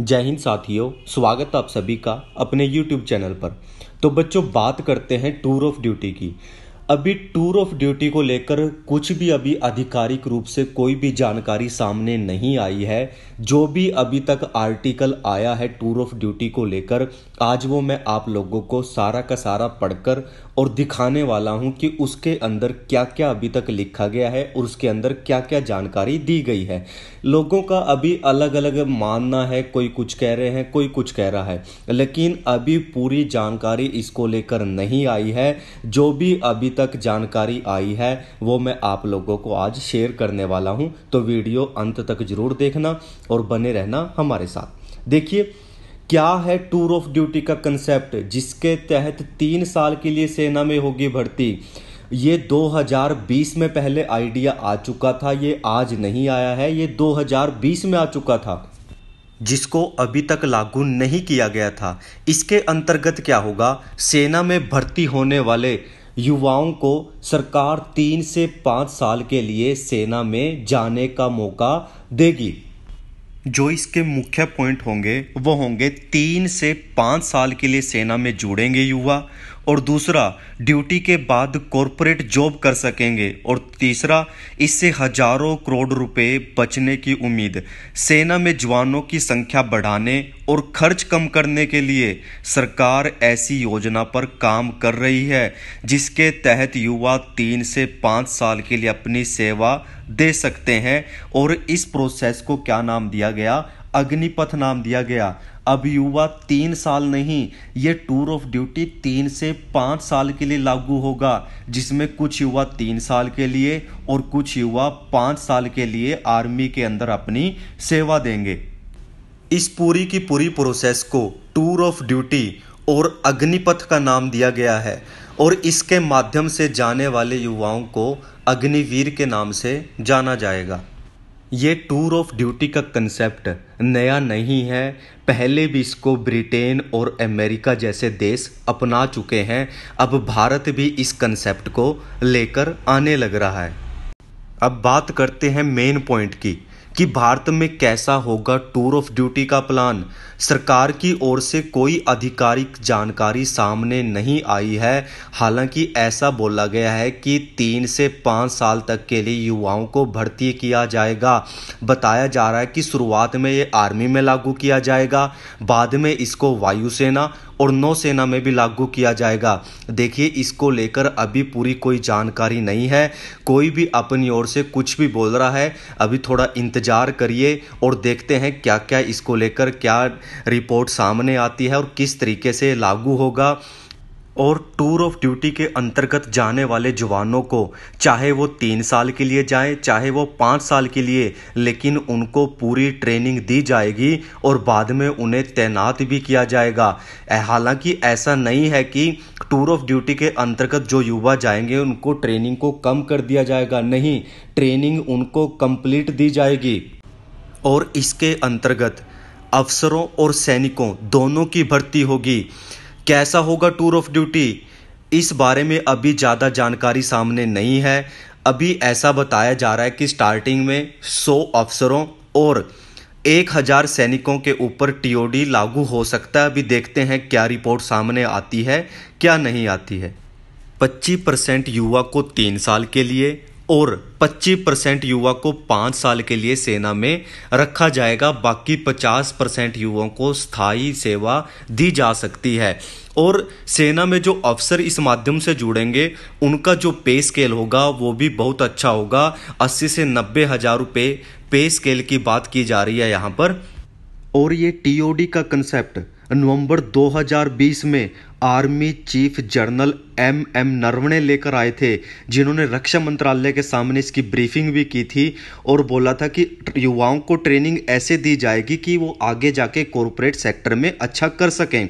जय हिंद साथियों स्वागत आप सभी का अपने YouTube चैनल पर तो बच्चों बात करते हैं टूर ऑफ ड्यूटी की अभी टूर ऑफ ड्यूटी को लेकर कुछ भी अभी आधिकारिक रूप से कोई भी जानकारी सामने नहीं आई है जो भी अभी तक आर्टिकल आया है टूर ऑफ ड्यूटी को लेकर आज वो मैं आप लोगों को सारा का सारा पढ़कर और दिखाने वाला हूँ कि उसके अंदर क्या क्या अभी तक लिखा गया है और उसके अंदर क्या क्या जानकारी दी गई है लोगों का अभी अलग अलग मानना है कोई कुछ कह रहे हैं कोई कुछ कह रहा है लेकिन अभी पूरी जानकारी इसको लेकर नहीं आई है जो भी अभी तक जानकारी आई है वो मैं आप लोगों को आज शेयर करने वाला हूँ तो वीडियो अंत तक जरूर देखना और बने रहना हमारे साथ देखिए क्या है टूर ऑफ ड्यूटी का कंसेप्ट जिसके तहत तीन साल के लिए सेना में होगी भर्ती ये 2020 में पहले आइडिया आ चुका था ये आज नहीं आया है ये 2020 में आ चुका था जिसको अभी तक लागू नहीं किया गया था इसके अंतर्गत क्या होगा सेना में भर्ती होने वाले युवाओं को सरकार तीन से पाँच साल के लिए सेना में जाने का मौका देगी जो इसके मुख्य पॉइंट होंगे वो होंगे तीन से पाँच साल के लिए सेना में जुड़ेंगे युवा और दूसरा ड्यूटी के बाद कॉरपोरेट जॉब कर सकेंगे और तीसरा इससे हजारों करोड़ रुपए बचने की उम्मीद सेना में जवानों की संख्या बढ़ाने और खर्च कम करने के लिए सरकार ऐसी योजना पर काम कर रही है जिसके तहत युवा तीन से पाँच साल के लिए अपनी सेवा दे सकते हैं और इस प्रोसेस को क्या नाम दिया गया अग्निपथ नाम दिया गया अब युवा तीन साल नहीं ये टूर ऑफ ड्यूटी तीन से पाँच साल के लिए लागू होगा जिसमें कुछ युवा तीन साल के लिए और कुछ युवा पाँच साल के लिए आर्मी के अंदर अपनी सेवा देंगे इस पूरी की पूरी प्रोसेस को टूर ऑफ ड्यूटी और अग्निपथ का नाम दिया गया है और इसके माध्यम से जाने वाले युवाओं को अग्निवीर के नाम से जाना जाएगा ये टूर ऑफ ड्यूटी का कंसेप्ट नया नहीं है पहले भी इसको ब्रिटेन और अमेरिका जैसे देश अपना चुके हैं अब भारत भी इस कंसेप्ट को लेकर आने लग रहा है अब बात करते हैं मेन पॉइंट की कि भारत में कैसा होगा टूर ऑफ ड्यूटी का प्लान सरकार की ओर से कोई आधिकारिक जानकारी सामने नहीं आई है हालांकि ऐसा बोला गया है कि तीन से पाँच साल तक के लिए युवाओं को भर्ती किया जाएगा बताया जा रहा है कि शुरुआत में ये आर्मी में लागू किया जाएगा बाद में इसको वायुसेना और नौसेना में भी लागू किया जाएगा देखिए इसको लेकर अभी पूरी कोई जानकारी नहीं है कोई भी अपनी ओर से कुछ भी बोल रहा है अभी थोड़ा इंतज़ार करिए और देखते हैं क्या क्या इसको लेकर क्या रिपोर्ट सामने आती है और किस तरीके से लागू होगा और टूर ऑफ ड्यूटी के अंतर्गत जाने वाले जवानों को चाहे वो तीन साल के लिए जाए चाहे वो पाँच साल के लिए लेकिन उनको पूरी ट्रेनिंग दी जाएगी और बाद में उन्हें तैनात भी किया जाएगा हालांकि ऐसा नहीं है कि टूर ऑफ ड्यूटी के अंतर्गत जो युवा जाएंगे उनको ट्रेनिंग को कम कर दिया जाएगा नहीं ट्रेनिंग उनको कंप्लीट दी जाएगी और इसके अंतर्गत अफसरों और सैनिकों दोनों की भर्ती होगी कैसा होगा टूर ऑफ ड्यूटी इस बारे में अभी ज़्यादा जानकारी सामने नहीं है अभी ऐसा बताया जा रहा है कि स्टार्टिंग में 100 अफसरों और 1000 सैनिकों के ऊपर टीओडी लागू हो सकता है अभी देखते हैं क्या रिपोर्ट सामने आती है क्या नहीं आती है 25 परसेंट युवा को तीन साल के लिए और 25 परसेंट युवा को पाँच साल के लिए सेना में रखा जाएगा बाकी 50 परसेंट युवाओं को स्थायी सेवा दी जा सकती है और सेना में जो अफसर इस माध्यम से जुड़ेंगे उनका जो पे स्केल होगा वो भी बहुत अच्छा होगा 80 से नब्बे हज़ार रुपये पे स्केल की बात की जा रही है यहाँ पर और ये टीओडी का कंसेप्ट नवंबर 2020 में army chief general M M Naravane लेकर आए थे जिन्होंने रक्षा मंत्रालय के सामने इसकी ब्रीफिंग भी की थी और बोला था कि युवाओं को ट्रेनिंग ऐसे दी जाएगी कि वो आगे जाके कॉरपोरेट सेक्टर में अच्छा कर सकें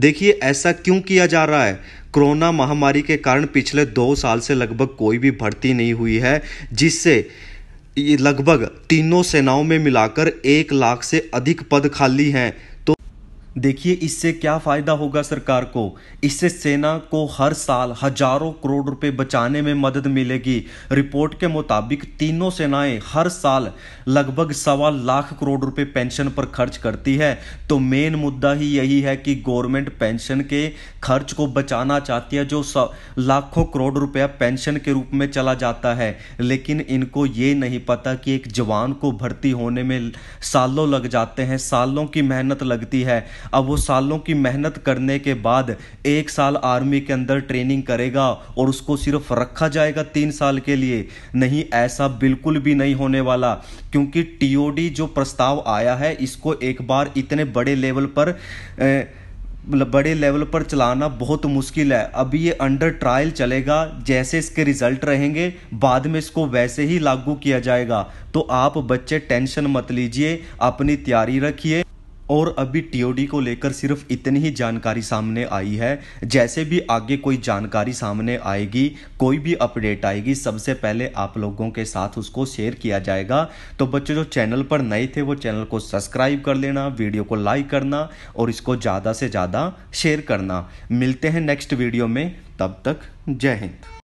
देखिए ऐसा क्यों किया जा रहा है कोरोना महामारी के कारण पिछले दो साल से लगभग कोई भी भर्ती नहीं हुई है जिससे लगभग तीनों सेनाओं में मिलाकर एक लाख से अधिक पद खाली हैं देखिए इससे क्या फ़ायदा होगा सरकार को इससे सेना को हर साल हजारों करोड़ रुपए बचाने में मदद मिलेगी रिपोर्ट के मुताबिक तीनों सेनाएं हर साल लगभग सवा लाख करोड़ रुपए पेंशन पर खर्च करती है तो मेन मुद्दा ही यही है कि गवर्नमेंट पेंशन के खर्च को बचाना चाहती है जो लाखों करोड़ रुपया पेंशन के रूप में चला जाता है लेकिन इनको ये नहीं पता कि एक जवान को भर्ती होने में सालों लग जाते हैं सालों की मेहनत लगती है अब वो सालों की मेहनत करने के बाद एक साल आर्मी के अंदर ट्रेनिंग करेगा और उसको सिर्फ रखा जाएगा तीन साल के लिए नहीं ऐसा बिल्कुल भी नहीं होने वाला क्योंकि टीओडी जो प्रस्ताव आया है इसको एक बार इतने बड़े लेवल पर ए, मतलब बड़े लेवल पर चलाना बहुत मुश्किल है अभी ये अंडर ट्रायल चलेगा जैसे इसके रिजल्ट रहेंगे बाद में इसको वैसे ही लागू किया जाएगा तो आप बच्चे टेंशन मत लीजिए अपनी तैयारी रखिए और अभी टीओडी को लेकर सिर्फ इतनी ही जानकारी सामने आई है जैसे भी आगे कोई जानकारी सामने आएगी कोई भी अपडेट आएगी सबसे पहले आप लोगों के साथ उसको शेयर किया जाएगा तो बच्चों जो चैनल पर नए थे वो चैनल को सब्सक्राइब कर लेना वीडियो को लाइक करना और इसको ज़्यादा से ज़्यादा शेयर करना मिलते हैं नेक्स्ट वीडियो में तब तक जय हिंद